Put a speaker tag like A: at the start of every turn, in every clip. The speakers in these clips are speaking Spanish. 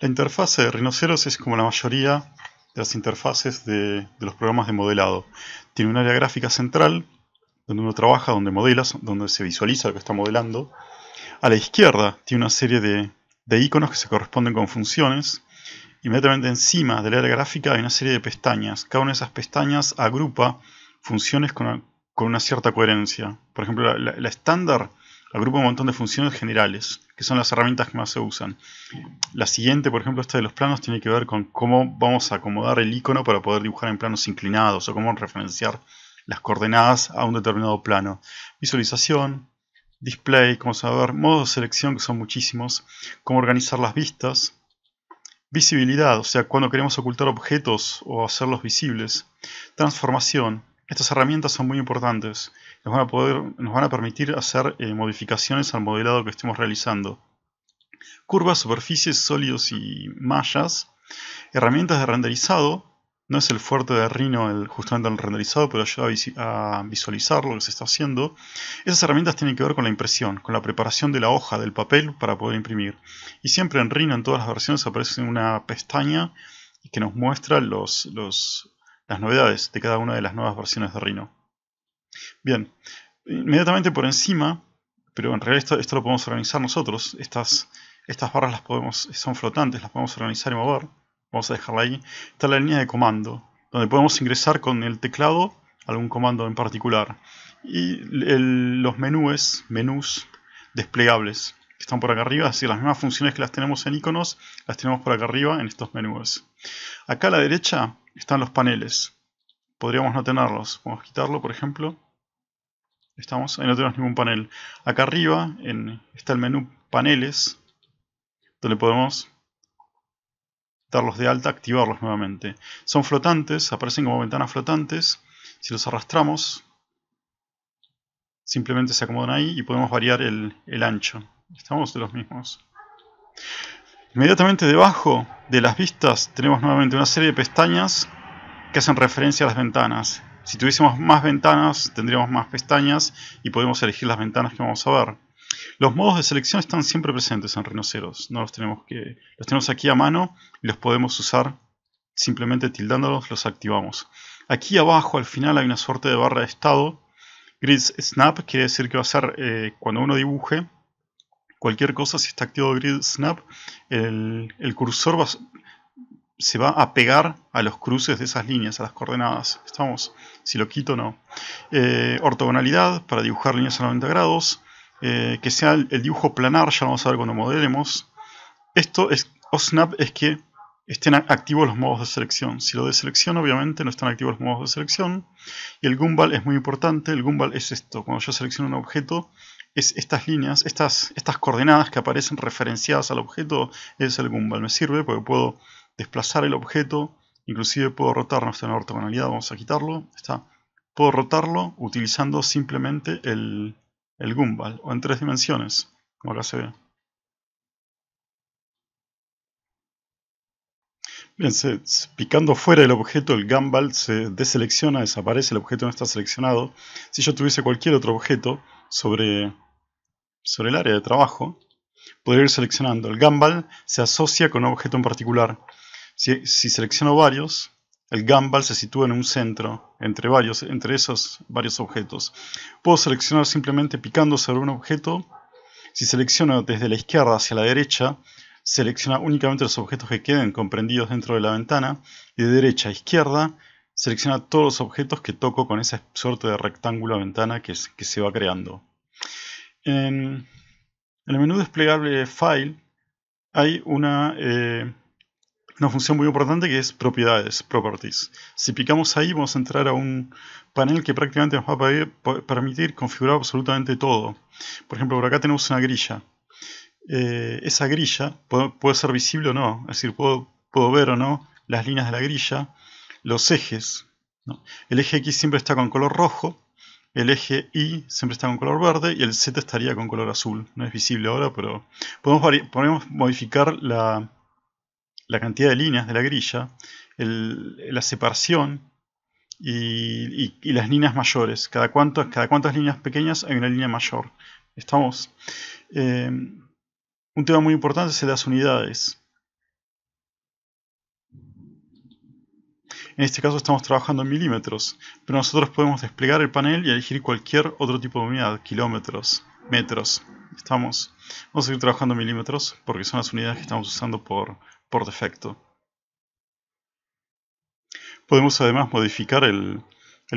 A: La interfase de Rhinoceros es como la mayoría de las interfaces de, los programas de modelado. Tiene un área gráfica central, donde uno trabaja, donde modelas, donde se visualiza lo que está modelando. A la izquierda tiene una serie de, iconos que se corresponden con funciones. Inmediatamente encima del área gráfica hay una serie de pestañas. Cada una de esas pestañas agrupa funciones con, con una cierta coherencia. Por ejemplo, la estándar agrupa un montón de funciones generales, que son las herramientas que más se usan. La siguiente, por ejemplo, esta de los planos, tiene que ver con cómo vamos a acomodar el icono para poder dibujar en planos inclinados o cómo referenciar las coordenadas a un determinado plano. Visualización, display, cómo saber, modos de selección, que son muchísimos, cómo organizar las vistas, visibilidad, o sea, cuando queremos ocultar objetos o hacerlos visibles, transformación, estas herramientas son muy importantes nos van a, permitir hacer eh, modificaciones al modelado que estemos realizando. Curvas, superficies, sólidos y mallas. Herramientas de renderizado. No es el fuerte de Rhino el, justamente el renderizado, pero ayuda a, visualizar lo que se está haciendo. Esas herramientas tienen que ver con la impresión, con la preparación de la hoja, del papel para poder imprimir. Y siempre en Rhino, en todas las versiones, aparece una pestaña que nos muestra las novedades de cada una de las nuevas versiones de Rhino. Bien, inmediatamente por encima, pero en realidad esto, esto lo podemos organizar nosotros, estas, estas barras las podemos, son flotantes, las podemos organizar y mover. Vamos a dejarla ahí. Está la línea de comando, donde podemos ingresar con el teclado algún comando en particular. Y los menúes, menús desplegables, que están por acá arriba, es decir, las mismas funciones que las tenemos en iconos, las tenemos por acá arriba en estos menús. Acá a la derecha están los paneles. Podríamos no tenerlos. Vamos a quitarlo, por ejemplo. Estamos, ahí no tenemos ningún panel. Acá arriba en, está el menú paneles, donde podemos darlos de alta, activarlos nuevamente. Son flotantes, aparecen como ventanas flotantes. Si los arrastramos, simplemente se acomodan ahí y podemos variar el, el ancho. Estamos de los mismos. Inmediatamente debajo de las vistas tenemos nuevamente una serie de pestañas que hacen referencia a las ventanas. Si tuviésemos más ventanas, tendríamos más pestañas y podemos elegir las ventanas que vamos a ver. Los modos de selección están siempre presentes en Rhinoceros, no los tenemos que los tenemos aquí a mano y los podemos usar simplemente tildándolos, los activamos. Aquí abajo al final hay una suerte de barra de estado. Grid Snap quiere decir que va a ser eh, cuando uno dibuje cualquier cosa, si está activado Grid Snap, el, el cursor va, se va a pegar a los cruces de esas líneas, a las coordenadas. ¿Estamos? Si lo quito, no. Eh, ortogonalidad, para dibujar líneas a 90 grados. Eh, que sea el, dibujo planar, ya vamos a ver cuando modelemos. Esto es, o snap es que estén activos los modos de selección. Si lo deselecciono, obviamente no están activos los modos de selección. Y el Gumball es muy importante. El Gumball es esto. Cuando yo selecciono un objeto, es estas líneas, estas, estas coordenadas que aparecen referenciadas al objeto, es el Gumball. Me sirve porque puedo desplazar el objeto, inclusive puedo rotar, no está en la ortogonalidad, vamos a quitarlo, está. Puedo rotarlo utilizando simplemente el, el Gumball, o en tres dimensiones, como acá se ve. Bien, picando fuera el objeto, el Gumball se deselecciona, desaparece, el objeto no está seleccionado. Si yo tuviese cualquier otro objeto sobre, sobre el área de trabajo, podría ir seleccionando. El Gumball se asocia con un objeto en particular. Si, selecciono varios, el Gumball se sitúa en un centro entre, varios, entre esos varios objetos. Puedo seleccionar simplemente picando sobre un objeto. Si selecciono desde la izquierda hacia la derecha, selecciona únicamente los objetos que queden comprendidos dentro de la ventana. Y de derecha a izquierda, selecciona todos los objetos que toco con esa suerte de rectángulo ventana que, se va creando. En el menú desplegable File hay una... Eh, una función muy importante que es propiedades, properties. Si picamos ahí vamos a entrar a un panel que prácticamente nos va a permitir configurar absolutamente todo. Por ejemplo, por acá tenemos una grilla. Eh, esa grilla puede, ser visible o no, es decir, puedo, puedo, ver o no las líneas de la grilla, los ejes. El eje X siempre está con color rojo, el eje Y siempre está con color verde y el Z estaría con color azul. No es visible ahora, pero podemos, podemos modificar la, la cantidad de líneas de la grilla, la separación y, las líneas mayores. Cada, cuánto, cada cuántas líneas pequeñas hay una línea mayor. ¿Estamos? Eh, un tema muy importante es las unidades. En este caso estamos trabajando en milímetros, pero nosotros podemos desplegar el panel y elegir cualquier otro tipo de unidad, kilómetros, metros estamos, vamos a seguir trabajando milímetros porque son las unidades que estamos usando por, por defecto. Podemos además modificar el,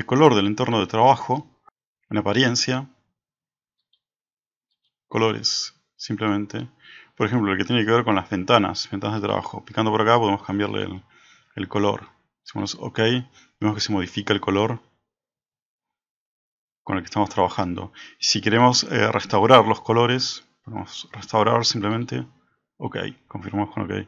A: color del entorno de trabajo en apariencia, colores simplemente. Por ejemplo, el que tiene que ver con las ventanas, ventanas de trabajo. Picando por acá podemos cambiarle el, el color. Hacemos OK, vemos que se modifica el color con el que estamos trabajando. Si queremos eh, restaurar los colores, podemos restaurar simplemente, ok, confirmamos con ok.